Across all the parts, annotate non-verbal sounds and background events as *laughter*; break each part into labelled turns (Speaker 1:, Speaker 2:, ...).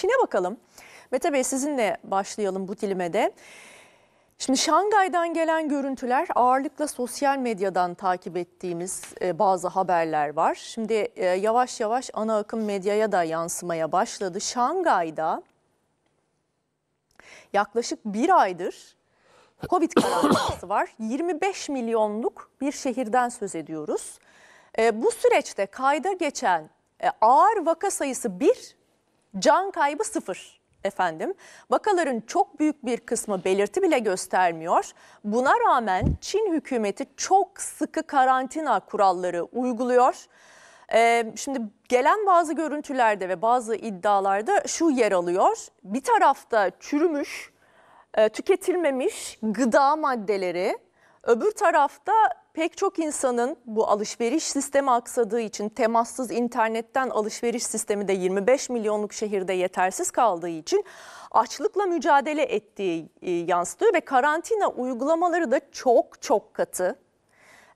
Speaker 1: Çin'e bakalım. Mete Bey sizinle başlayalım bu dilime de. Şimdi Şangay'dan gelen görüntüler ağırlıkla sosyal medyadan takip ettiğimiz e, bazı haberler var. Şimdi e, yavaş yavaş ana akım medyaya da yansımaya başladı. Şangay'da yaklaşık bir aydır Covid karantinası var. 25 milyonluk bir şehirden söz ediyoruz. E, bu süreçte kayda geçen ağır vaka sayısı bir Can kaybı sıfır efendim. Vakaların çok büyük bir kısmı belirti bile göstermiyor. Buna rağmen Çin hükümeti çok sıkı karantina kuralları uyguluyor. Ee, şimdi gelen bazı görüntülerde ve bazı iddialarda şu yer alıyor. Bir tarafta çürümüş, e, tüketilmemiş gıda maddeleri, öbür tarafta pek çok insanın bu alışveriş sistemi aksadığı için temassız internetten alışveriş sistemi de 25 milyonluk şehirde yetersiz kaldığı için açlıkla mücadele ettiği e, yansıtıyor ve karantina uygulamaları da çok çok katı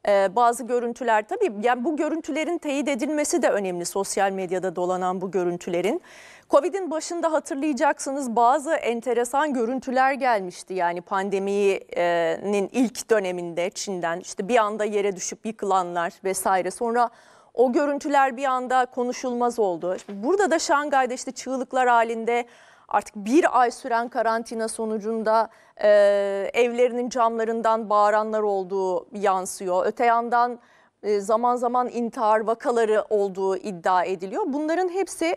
Speaker 1: e, bazı görüntüler tabii yani bu görüntülerin teyit edilmesi de önemli sosyal medyada dolanan bu görüntülerin. Covid'in başında hatırlayacaksınız bazı enteresan görüntüler gelmişti. Yani pandeminin ilk döneminde Çin'den işte bir anda yere düşüp yıkılanlar vesaire. Sonra o görüntüler bir anda konuşulmaz oldu. burada da Şangay'da işte çığlıklar halinde artık bir ay süren karantina sonucunda e, evlerinin camlarından bağıranlar olduğu yansıyor. Öte yandan e, zaman zaman intihar vakaları olduğu iddia ediliyor. Bunların hepsi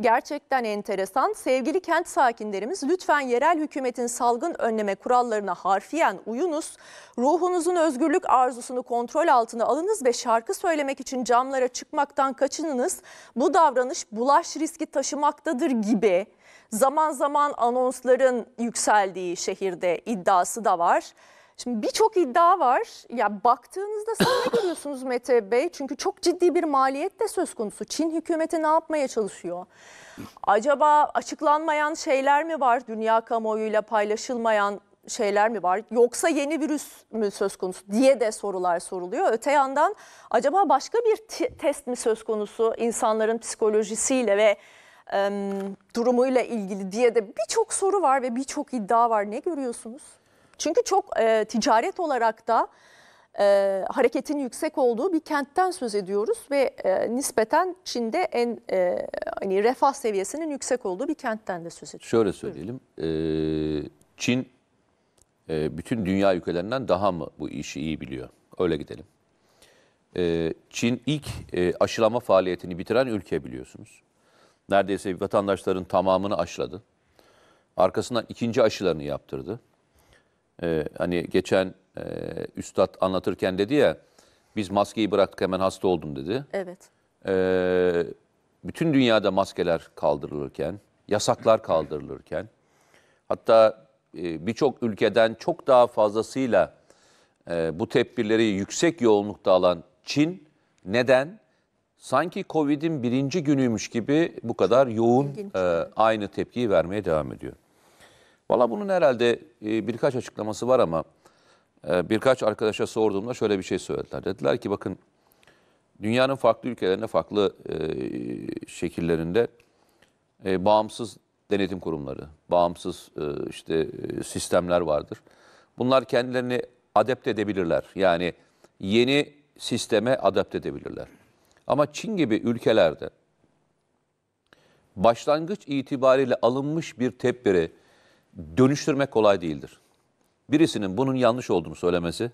Speaker 1: Gerçekten enteresan. Sevgili kent sakinlerimiz lütfen yerel hükümetin salgın önleme kurallarına harfiyen uyunuz. Ruhunuzun özgürlük arzusunu kontrol altına alınız ve şarkı söylemek için camlara çıkmaktan kaçınınız. Bu davranış bulaş riski taşımaktadır gibi zaman zaman anonsların yükseldiği şehirde iddiası da var. Şimdi birçok iddia var. Ya baktığınızda siz ne görüyorsunuz Mete Bey? Çünkü çok ciddi bir maliyet de söz konusu. Çin hükümeti ne yapmaya çalışıyor? Acaba açıklanmayan şeyler mi var? Dünya kamuoyuyla paylaşılmayan şeyler mi var yoksa yeni virüs mü söz konusu diye de sorular soruluyor. Öte yandan acaba başka bir test mi söz konusu insanların psikolojisiyle ve durumuyla ilgili diye de birçok soru var ve birçok iddia var. Ne görüyorsunuz? Çünkü çok e, ticaret olarak da e, hareketin yüksek olduğu bir kentten söz ediyoruz ve e, nispeten Çin'de en e, hani refah seviyesinin yüksek olduğu bir kentten de söz ediyoruz. Şöyle söyleyelim,
Speaker 2: e, Çin e, bütün dünya ülkelerinden daha mı bu işi iyi biliyor? Öyle gidelim. E, Çin ilk e, aşılama faaliyetini bitiren ülke biliyorsunuz. Neredeyse vatandaşların tamamını aşıladı. Arkasından ikinci aşılarını yaptırdı. Ee, hani geçen e, üstad anlatırken dedi ya biz maskeyi bıraktık hemen hasta oldum dedi. Evet. Ee, bütün dünyada maskeler kaldırılırken, yasaklar kaldırılırken hatta e, birçok ülkeden çok daha fazlasıyla e, bu tedbirleri yüksek yoğunlukta alan Çin neden? sanki Covid'in birinci günüymüş gibi bu kadar yoğun e, aynı tepkiyi vermeye devam ediyor. Valla bunun herhalde e, birkaç açıklaması var ama e, birkaç arkadaşa sorduğumda şöyle bir şey söylediler. Dediler ki bakın dünyanın farklı ülkelerinde farklı e, şekillerinde bağımsız denetim kurumları, bağımsız işte sistemler vardır. Bunlar kendilerini adapte edebilirler. Yani yeni sisteme adapte edebilirler. Ama Çin gibi ülkelerde başlangıç itibariyle alınmış bir tedbiri dönüştürmek kolay değildir. Birisinin bunun yanlış olduğunu söylemesi,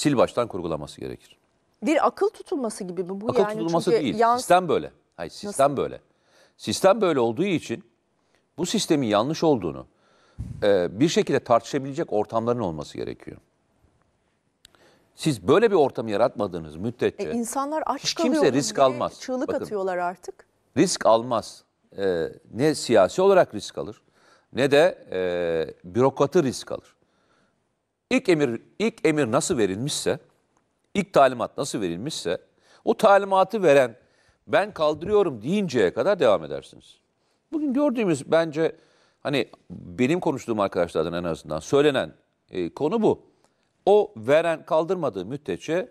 Speaker 2: sil baştan kurgulaması gerekir.
Speaker 1: Bir akıl tutulması gibi mi bu? Akıl yani tutulması çünkü değil, yans...
Speaker 2: sistem böyle. Hayır, sistem Nasıl? böyle. Sistem böyle olduğu için bu sistemin yanlış olduğunu e, bir şekilde tartışabilecek ortamların olması gerekiyor. Siz böyle bir ortam yaratmadığınız müddetçe e,
Speaker 1: insanlar aç hiç kimse risk
Speaker 2: almaz. Çığlık Bakın, atıyorlar artık. Risk almaz. E, ne siyasi olarak risk alır ne de e, bürokratı risk alır. İlk emir, ilk emir nasıl verilmişse, ilk talimat nasıl verilmişse o talimatı veren ben kaldırıyorum deyinceye kadar devam edersiniz. Bugün gördüğümüz bence hani benim konuştuğum arkadaşlardan en azından söylenen e, konu bu. O veren kaldırmadığı müddetçe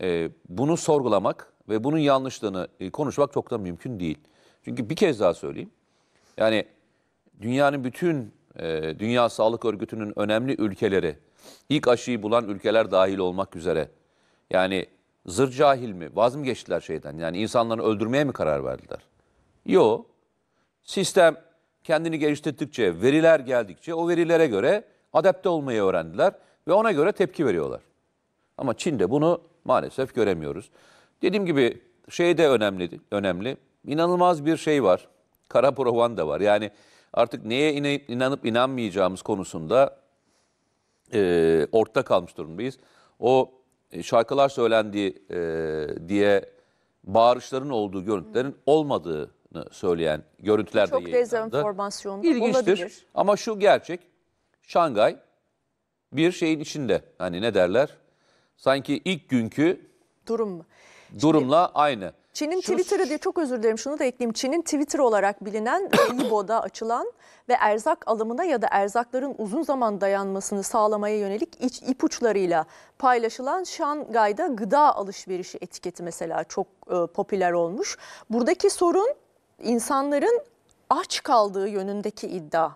Speaker 2: e, bunu sorgulamak ve bunun yanlışlığını e, konuşmak çok da mümkün değil. Çünkü bir kez daha söyleyeyim. Yani dünyanın bütün e, Dünya Sağlık Örgütü'nün önemli ülkeleri, ilk aşıyı bulan ülkeler dahil olmak üzere yani zır cahil mi, vaz mı geçtiler şeyden? Yani insanları öldürmeye mi karar verdiler? Yok. Sistem kendini geliştirdikçe, veriler geldikçe o verilere göre adapte olmayı öğrendiler ve ona göre tepki veriyorlar. Ama Çin'de bunu maalesef göremiyoruz. Dediğim gibi şey de önemli. önemli. İnanılmaz bir şey var. Kara provan da var. Yani artık neye inanıp inanmayacağımız konusunda e, ortada kalmış durumdayız. O e, şarkılar söylendiği e, diye bağırışların olduğu görüntülerin olmadığını söyleyen görüntüler Çok de yayınlandı. Çok
Speaker 1: dezenformasyon olabilir.
Speaker 2: Ama şu gerçek, Şangay bir şeyin içinde. Hani ne derler? Sanki ilk günkü durum durumla Şimdi, aynı.
Speaker 1: Çin'in Şu... Twitter'ı diye çok özür dilerim şunu da ekleyeyim. Çin'in Twitter olarak bilinen Weibo'da *coughs* açılan ve erzak alımına ya da erzakların uzun zaman dayanmasını sağlamaya yönelik iç, ipuçlarıyla paylaşılan Şangay'da gıda alışverişi etiketi mesela çok e, popüler olmuş. Buradaki sorun insanların aç kaldığı yönündeki iddia.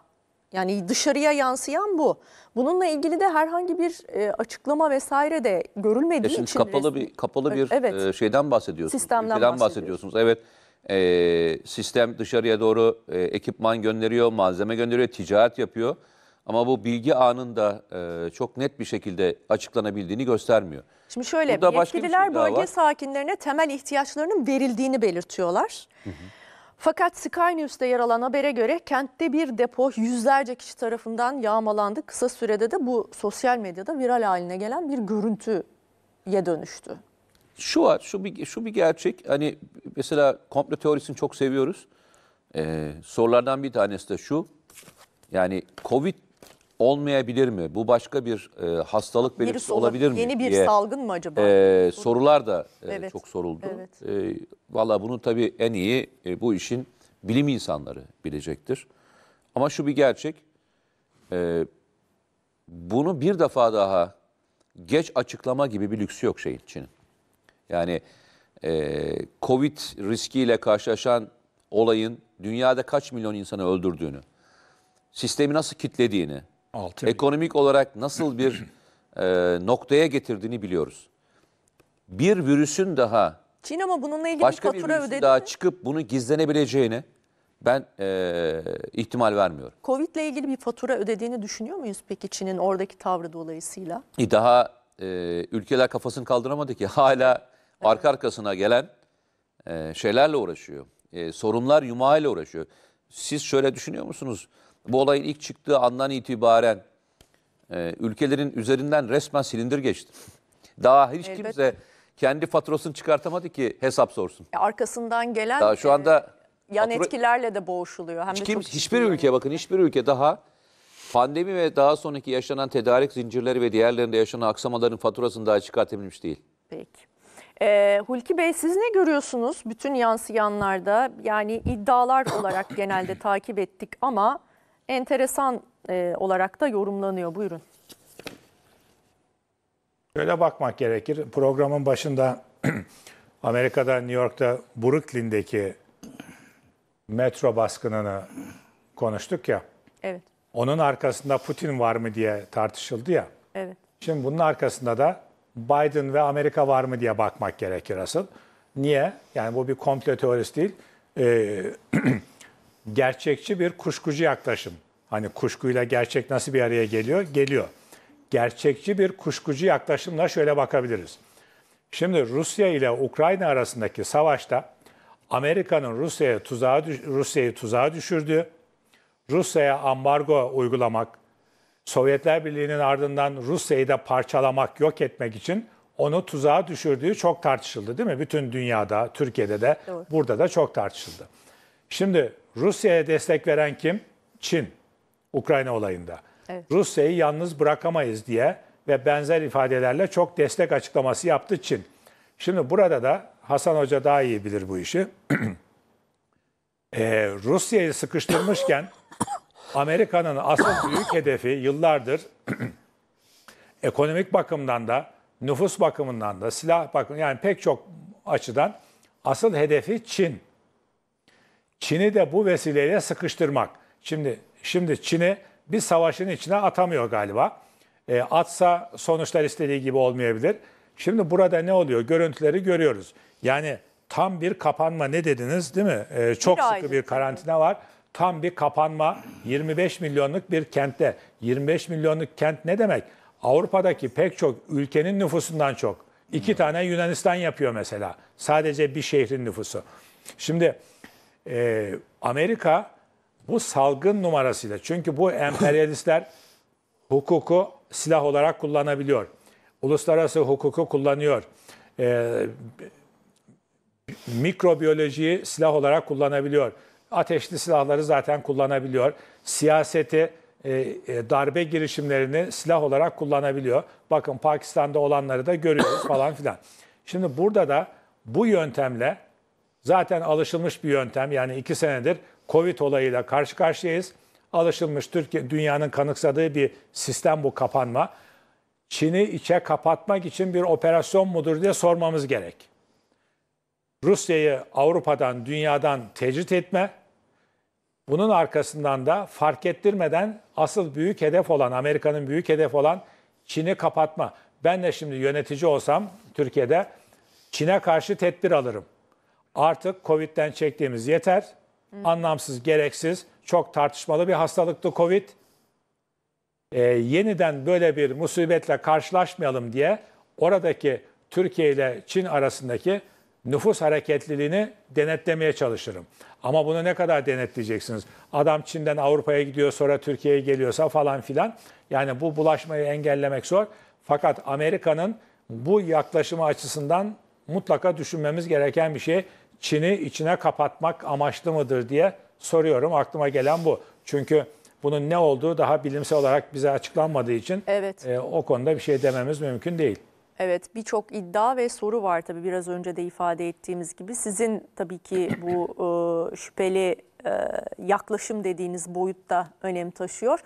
Speaker 1: Yani dışarıya yansıyan bu. Bununla ilgili de herhangi bir e, açıklama vesaire de görülmediği Şimdi için kapalı bir kapalı bir Evet. E,
Speaker 2: şeyden bahsediyorsunuz. Sistemden ülkeden bahsediyorsunuz. Evet. e, sistem dışarıya doğru e, ekipman gönderiyor, malzeme gönderiyor, ticaret yapıyor. Ama bu bilgi anında e, çok net bir şekilde açıklanabildiğini göstermiyor.
Speaker 1: Şimdi şöyle Burada başka bir yetkililer şey bölge sakinlerine temel ihtiyaçlarının verildiğini belirtiyorlar. Fakat Sky News'te yer alan habere göre kentte bir depo yüzlerce kişi tarafından yağmalandı. Kısa sürede de bu sosyal medyada viral haline gelen bir görüntüye dönüştü.
Speaker 2: Şu var, şu bir, şu bir gerçek. Hani mesela komplo teorisini çok seviyoruz. Ee, sorulardan bir tanesi de şu. Yani Covid olmayabilir mi? Bu başka bir e, hastalık belirtisi olabilir mi? Yeni bir diye, salgın mı acaba? E, sorular da e, evet. çok soruldu. Evet. E, Valla bunu tabii en iyi e, bu işin bilim insanları bilecektir. Ama şu bir gerçek. E, bunu bir defa daha geç açıklama gibi bir lüksü yok şeyin. Çin'in. Yani e, Covid riskiyle karşılaşan olayın dünyada kaç milyon insanı öldürdüğünü, sistemi nasıl kitlediğini, Altı ekonomik olarak nasıl bir *clears throat* e, noktaya getirdiğini biliyoruz. Bir virüsün daha
Speaker 1: Çin ama bununla ilgili başka bir, fatura bir virüsün daha
Speaker 2: mi? çıkıp bunu gizlenebileceğini ben e, ihtimal vermiyorum.
Speaker 1: Covid ile ilgili bir fatura ödediğini düşünüyor muyuz peki Çin'in oradaki tavrı dolayısıyla?
Speaker 2: E daha e, ülkeler kafasını kaldıramadı ki hala evet. arka arkasına gelen e, şeylerle uğraşıyor. E, sorunlar yumağıyla uğraşıyor. Siz şöyle düşünüyor musunuz? bu olayın ilk çıktığı andan itibaren e, ülkelerin üzerinden resmen silindir geçti. Daha hiç Elbette. kimse kendi faturasını çıkartamadı ki hesap sorsun.
Speaker 1: E, Arkasından gelen Daha şu anda e, yan fatura- etkilerle de boğuşuluyor. Hem hiç kim, çok ciddi hiçbir
Speaker 2: yani. ülke bakın hiçbir ülke daha pandemi ve daha sonraki yaşanan tedarik zincirleri ve diğerlerinde yaşanan aksamaların faturasını daha çıkartabilmiş değil. Peki.
Speaker 1: Ee, Hulki Bey siz ne görüyorsunuz bütün yansıyanlarda? Yani iddialar olarak genelde *coughs* takip ettik ama enteresan e, olarak da yorumlanıyor. Buyurun.
Speaker 3: Şöyle bakmak gerekir. Programın başında *clears throat* Amerika'da New York'ta Brooklyn'deki metro baskınını konuştuk ya. Evet. Onun arkasında Putin var mı diye tartışıldı ya. Evet. Şimdi bunun arkasında da Biden ve Amerika var mı diye bakmak gerekir asıl. Niye? Yani bu bir komplo teorisi değil. Ee, *clears throat* gerçekçi bir kuşkucu yaklaşım. Hani kuşkuyla gerçek nasıl bir araya geliyor? Geliyor. Gerçekçi bir kuşkucu yaklaşımla şöyle bakabiliriz. Şimdi Rusya ile Ukrayna arasındaki savaşta Amerika'nın Rusya'ya tuzağa Rusya'yı tuzağa düşürdüğü, Rusya'ya ambargo uygulamak, Sovyetler Birliği'nin ardından Rusya'yı da parçalamak, yok etmek için onu tuzağa düşürdüğü çok tartışıldı değil mi? Bütün dünyada, Türkiye'de de, Doğru. burada da çok tartışıldı. Şimdi Rusya'ya destek veren kim? Çin. Ukrayna olayında. Evet. Rusya'yı yalnız bırakamayız diye ve benzer ifadelerle çok destek açıklaması yaptı Çin. Şimdi burada da Hasan Hoca daha iyi bilir bu işi. *clears throat* ee, Rusya'yı sıkıştırmışken *coughs* Amerika'nın asıl büyük hedefi yıllardır *clears throat* ekonomik bakımdan da nüfus bakımından da silah bakımından yani pek çok açıdan asıl hedefi Çin. Çin'i de bu vesileyle sıkıştırmak. Şimdi şimdi Çin'i bir savaşın içine atamıyor galiba. E, atsa sonuçlar istediği gibi olmayabilir. Şimdi burada ne oluyor? Görüntüleri görüyoruz. Yani tam bir kapanma ne dediniz değil mi? E, çok bir sıkı aylık. bir karantina var. Tam bir kapanma 25 milyonluk bir kentte. 25 milyonluk kent ne demek? Avrupa'daki pek çok ülkenin nüfusundan çok. İki hmm. tane Yunanistan yapıyor mesela. Sadece bir şehrin nüfusu. Şimdi e, Amerika bu salgın numarasıyla. Çünkü bu emperyalistler *laughs* hukuku silah olarak kullanabiliyor. Uluslararası hukuku kullanıyor. Ee, mikrobiyolojiyi silah olarak kullanabiliyor. Ateşli silahları zaten kullanabiliyor. Siyaseti, e, e darbe girişimlerini silah olarak kullanabiliyor. Bakın Pakistan'da olanları da görüyoruz *coughs* falan filan. Şimdi burada da bu yöntemle zaten alışılmış bir yöntem yani iki senedir Covid olayıyla karşı karşıyayız. Alışılmış Türkiye dünyanın kanıksadığı bir sistem bu kapanma. Çin'i içe kapatmak için bir operasyon mudur diye sormamız gerek. Rusya'yı Avrupa'dan, dünyadan tecrit etme, bunun arkasından da fark ettirmeden asıl büyük hedef olan, Amerika'nın büyük hedef olan Çin'i kapatma. Ben de şimdi yönetici olsam Türkiye'de Çin'e karşı tedbir alırım. Artık Covid'den çektiğimiz yeter. Anlamsız, gereksiz, çok tartışmalı bir hastalıktı Covid. Ee, yeniden böyle bir musibetle karşılaşmayalım diye oradaki Türkiye ile Çin arasındaki nüfus hareketliliğini denetlemeye çalışırım. Ama bunu ne kadar denetleyeceksiniz? Adam Çin'den Avrupa'ya gidiyor sonra Türkiye'ye geliyorsa falan filan. Yani bu bulaşmayı engellemek zor. Fakat Amerika'nın bu yaklaşımı açısından mutlaka düşünmemiz gereken bir şey. Çin'i içine kapatmak amaçlı mıdır diye soruyorum. Aklıma gelen bu. Çünkü bunun ne olduğu daha bilimsel olarak bize açıklanmadığı için evet. e, o konuda bir şey dememiz mümkün değil.
Speaker 1: Evet birçok iddia ve soru var tabii biraz önce de ifade ettiğimiz gibi. Sizin tabii ki bu e, şüpheli e, yaklaşım dediğiniz boyutta önem taşıyor.